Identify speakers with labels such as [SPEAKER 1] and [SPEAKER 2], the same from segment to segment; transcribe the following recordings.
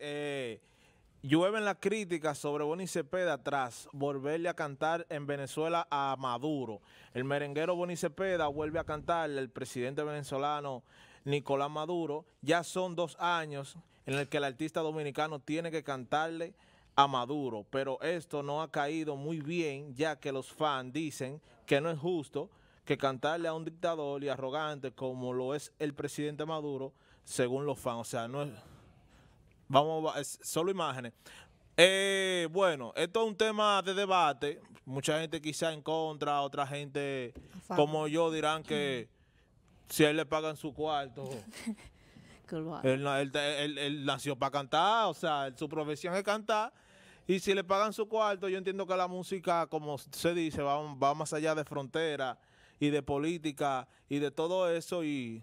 [SPEAKER 1] Eh, llueven las críticas sobre Boni Cepeda tras volverle a cantar en Venezuela a Maduro. El merenguero Boni Cepeda vuelve a cantarle el presidente venezolano Nicolás Maduro. Ya son dos años en el que el artista dominicano tiene que cantarle a Maduro, pero esto no ha caído muy bien ya que los fans dicen que no es justo que cantarle a un dictador y arrogante como lo es el presidente Maduro, según los fans. O sea, no es... Vamos, solo imágenes. Eh, bueno, esto es un tema de debate. Mucha gente quizá en contra, otra gente como yo dirán que si él le pagan su cuarto. él, nació para cantar, o sea, su profesión es cantar. Y si le pagan su cuarto, yo entiendo que la música, como se dice, va, va más allá de frontera y de política y de todo eso. Y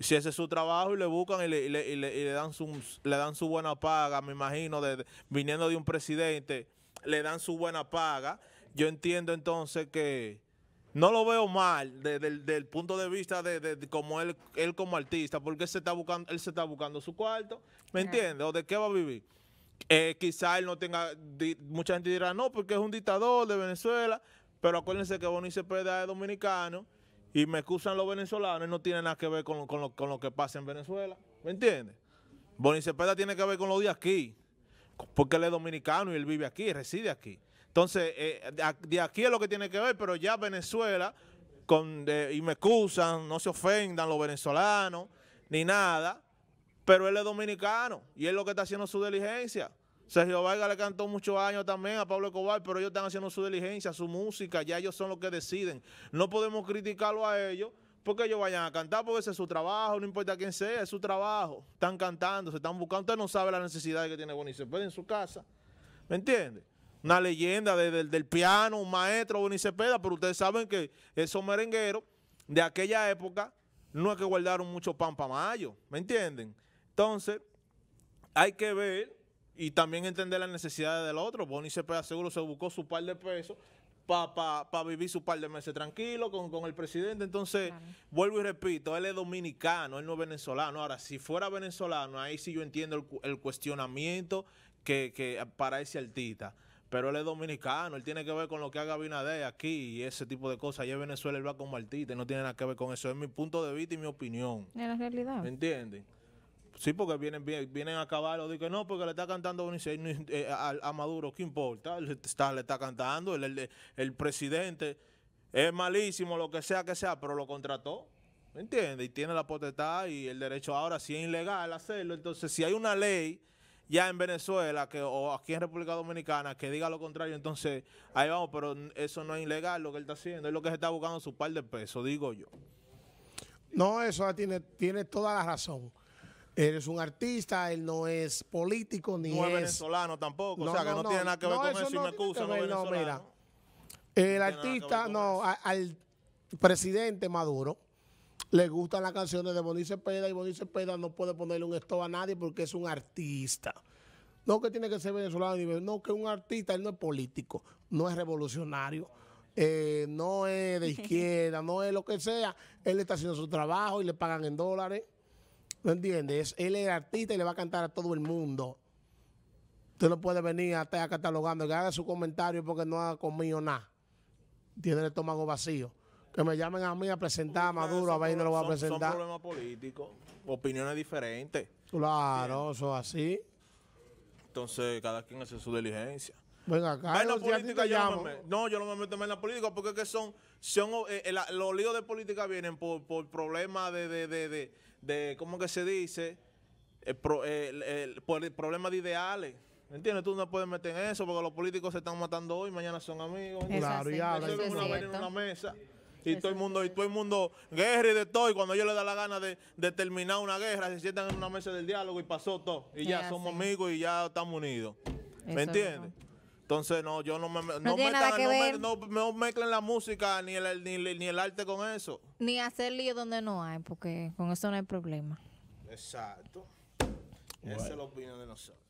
[SPEAKER 1] si ese su trabajo y le buscan y le, dan, su, le dan su buena paga, me imagino, de, viniendo de un presidente, le dan su buena paga. Yo entiendo entonces que no lo veo mal desde el punto de vista de, como él, él como artista, porque él se está buscando, él se está buscando su cuarto, ¿me entiendes? ¿O de qué va a vivir? Eh, quizá él no tenga, mucha gente dirá, no, porque es un dictador de Venezuela, pero acuérdense que Bonice Pérez es dominicano, y me excusan los venezolanos no tiene nada que ver con, lo, que pasa en Venezuela. ¿Me entiendes? Bonicepeda tiene que ver con lo de aquí, porque él es dominicano y él vive aquí, reside aquí. Entonces, eh, de aquí es lo que tiene que ver, pero ya Venezuela, con, y me excusan, no se ofendan los venezolanos, ni nada, pero él es dominicano y es lo que está haciendo su diligencia. Sergio Vargas le cantó muchos años también a Pablo cobal pero ellos están haciendo su diligencia, su música, ya ellos son los que deciden. No podemos criticarlo a ellos porque ellos vayan a cantar, porque ese es su trabajo, no importa quién sea, es su trabajo. Están cantando, se están buscando. Usted no sabe la necesidad que tiene Bonicepeda en su casa. ¿Me entiende? Una leyenda del piano, un maestro Bonicepeda, pero ustedes saben que esos merengueros de aquella época no es que guardaron mucho pan para mayo. ¿Me entienden? Entonces, hay que ver y también entender las necesidades del otro. Bonnie pega seguro se buscó su par de pesos para pa, vivir su par de meses tranquilo con, el presidente. Entonces, vuelvo y repito, él es dominicano, él no es venezolano. Ahora, si fuera venezolano, ahí sí yo entiendo el, cuestionamiento que, que, para ese artista. Pero él es dominicano, él tiene que ver con lo que haga Binader aquí y ese tipo de cosas. Ya en Venezuela él va como artista, no tiene nada que ver con eso. Es mi punto de vista y mi opinión.
[SPEAKER 2] En la realidad. ¿Me
[SPEAKER 1] entienden? Sí, porque vienen, vienen a acabarlo. Digo, no, porque le está cantando eh, a, Maduro, ¿qué importa? Le está, le está cantando, el, presidente es malísimo, lo que sea que sea, pero lo contrató. ¿Me entiendes? Y tiene la potestad y el derecho ahora, si es ilegal hacerlo. Entonces, si hay una ley ya en Venezuela que, o aquí en República Dominicana que diga lo contrario, entonces ahí vamos, pero eso no es ilegal lo que él está haciendo, es lo que se está buscando su par de pesos, digo yo.
[SPEAKER 2] No, eso tiene, tiene toda la razón. Él es un artista, él no es político, ni no es... venezolano
[SPEAKER 1] tampoco, o sea, que no, tiene nada que ver con eso, y me acusa, no venezolano. mira,
[SPEAKER 2] el artista, no, al presidente Maduro le gustan las canciones de Bonice Peda, y Bonice Peda no puede ponerle un esto a nadie porque es un artista. No que tiene que ser venezolano, no que un artista, él no es político, no es revolucionario. Eh, no es de izquierda, no es lo que sea, él está haciendo su trabajo y le pagan en dólares. ¿Entiende? entiendes? Él es artista y le va a cantar a todo el mundo. Usted no puede venir a estar catalogando que haga su comentario porque no ha comido nada. Tiene el estómago vacío. Que me llamen a mí a presentar a Maduro, a ver no lo voy a presentar. Son
[SPEAKER 1] problemas políticos, opiniones diferentes.
[SPEAKER 2] Claro, eso así.
[SPEAKER 1] Entonces, cada quien hace su diligencia. Venga, acá. no yo no me meto en la política porque es que son, son eh, eh, los líos de política vienen por, por problemas de, de, de, de, ¿cómo que se dice? Eh, el el de ideales. ¿Entiendes? Tú no puedes meter en eso porque los políticos se están matando hoy, mañana son amigos. claro, y eso es una en una mesa. Y todo, el mundo, y todo el mundo guerra y de todo. Y cuando yo le da la gana de, terminar una guerra, se sientan en una mesa del diálogo y pasó todo. Y ya, somos amigos y ya estamos unidos.
[SPEAKER 2] ¿Me entiendes?
[SPEAKER 1] Entonces, no, yo no me, no, me, mezclen la música ni el, ni, el arte con eso.
[SPEAKER 2] Ni hacer lío donde no hay, porque con eso no hay problema.
[SPEAKER 1] Exacto. Ese es la opinión de nosotros.